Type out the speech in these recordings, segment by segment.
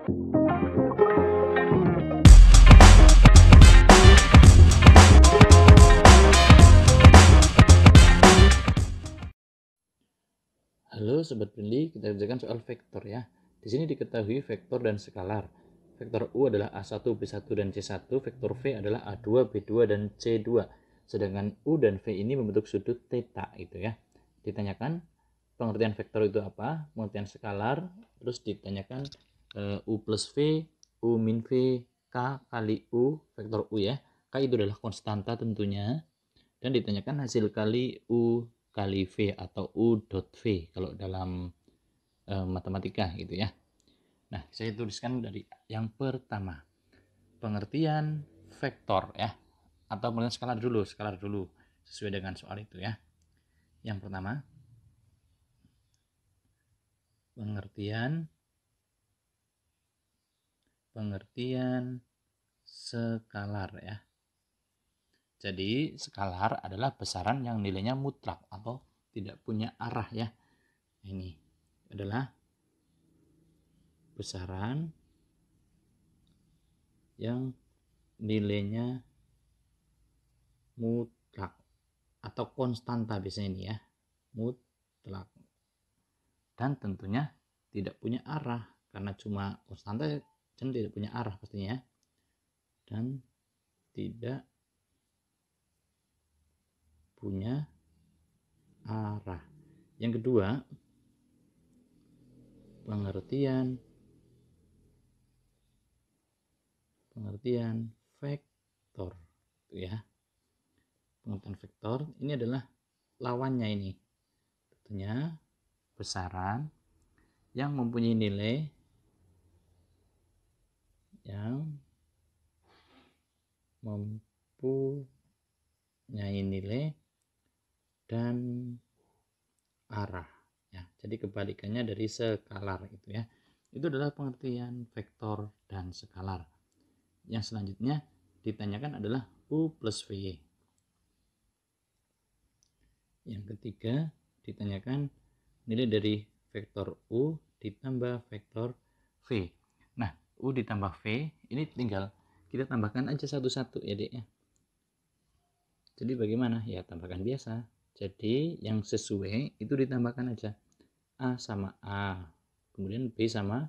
Halo Sobat pendi, kita kerjakan soal vektor ya. Di sini diketahui vektor dan skalar. Vektor U adalah A1, B1, dan C1. Vektor V adalah A2, B2, dan C2. Sedangkan U dan V ini membentuk sudut theta itu ya. Ditanyakan pengertian vektor itu apa, pengertian skalar, terus ditanyakan Eh, U plus V, U min V, K kali U, vektor U ya. K itu adalah konstanta tentunya. Dan ditanyakan hasil kali U kali V atau U dot V kalau dalam e, matematika gitu ya. Nah, saya tuliskan dari yang pertama. Pengertian vektor ya. Atau mungkin skalar dulu, skalar dulu sesuai dengan soal itu ya. Yang pertama, pengertian pengertian skalar ya. Jadi skalar adalah besaran yang nilainya mutlak atau tidak punya arah ya. Ini adalah besaran yang nilainya mutlak atau konstanta biasanya ini ya. Mutlak. Dan tentunya tidak punya arah karena cuma konstanta dan tidak punya arah pastinya ya. dan tidak punya arah yang kedua pengertian pengertian vektor gitu ya pengertian vektor ini adalah lawannya ini tentunya besaran yang mempunyai nilai yang mempunyai nilai dan arah ya jadi kebalikannya dari skalar itu ya itu adalah pengertian vektor dan skalar yang selanjutnya ditanyakan adalah U plus V yang ketiga ditanyakan nilai dari vektor U ditambah vektor V U ditambah V ini tinggal kita tambahkan aja satu-satu ya dek ya jadi bagaimana ya tambahkan biasa jadi yang sesuai itu ditambahkan aja A sama A kemudian B sama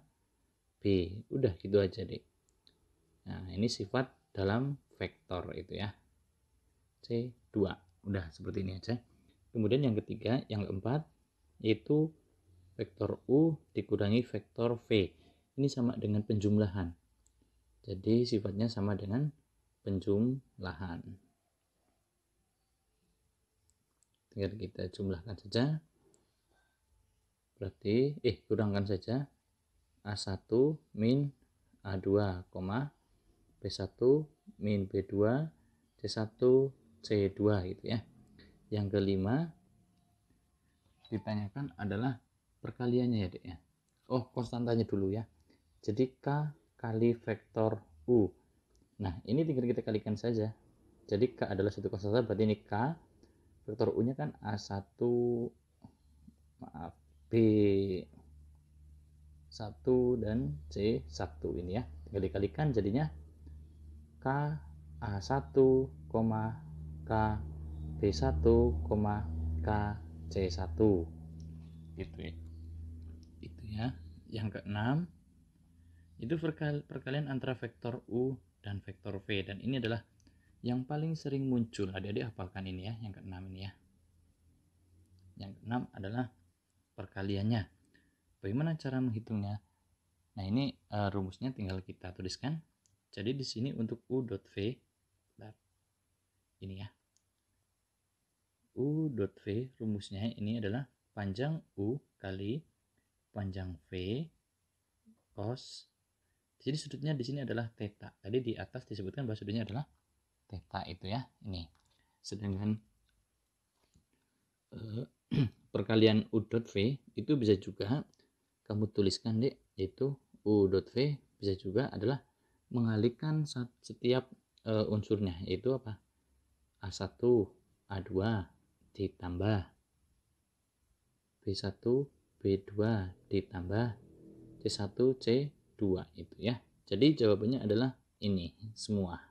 B udah gitu aja dek nah ini sifat dalam vektor itu ya C2 udah seperti ini aja kemudian yang ketiga yang keempat yaitu vektor U dikurangi vektor V ini sama dengan penjumlahan. Jadi sifatnya sama dengan penjumlahan. Tinggal kita jumlahkan saja. Berarti, eh kurangkan saja A1 min A2, B1 min B2, C1, C2 gitu ya. Yang kelima ditanyakan adalah perkaliannya ya dek ya. Oh konstantanya dulu ya. Jadi K kali vektor U. Nah, ini tinggal kita kalikan saja. Jadi K adalah satu kosong berarti ini K. Vektor U-nya kan A1, maaf, B1 dan C1 ini ya. Tinggal dikalikan jadinya K A1, K B1, K C1. Gitu ya. Itu ya. Yang keenam, itu perkalian antara vektor U dan vektor V dan ini adalah yang paling sering muncul adik-adik hafalkan ini ya yang keenam ini ya yang keenam adalah perkaliannya bagaimana cara menghitungnya nah ini uh, rumusnya tinggal kita tuliskan jadi di sini untuk u dot v ini ya u dot v rumusnya ini adalah panjang u kali panjang v cos jadi sudutnya di sini adalah teta Tadi di atas disebutkan bahwa sudutnya adalah teta itu ya. Ini. Sedangkan eh, perkalian u dot v itu bisa juga kamu tuliskan deh yaitu u dot v bisa juga adalah mengalihkan setiap eh, unsurnya yaitu apa? A1, A2 ditambah B1, B2 ditambah C1, C 2 itu ya. Jadi jawabannya adalah ini semua.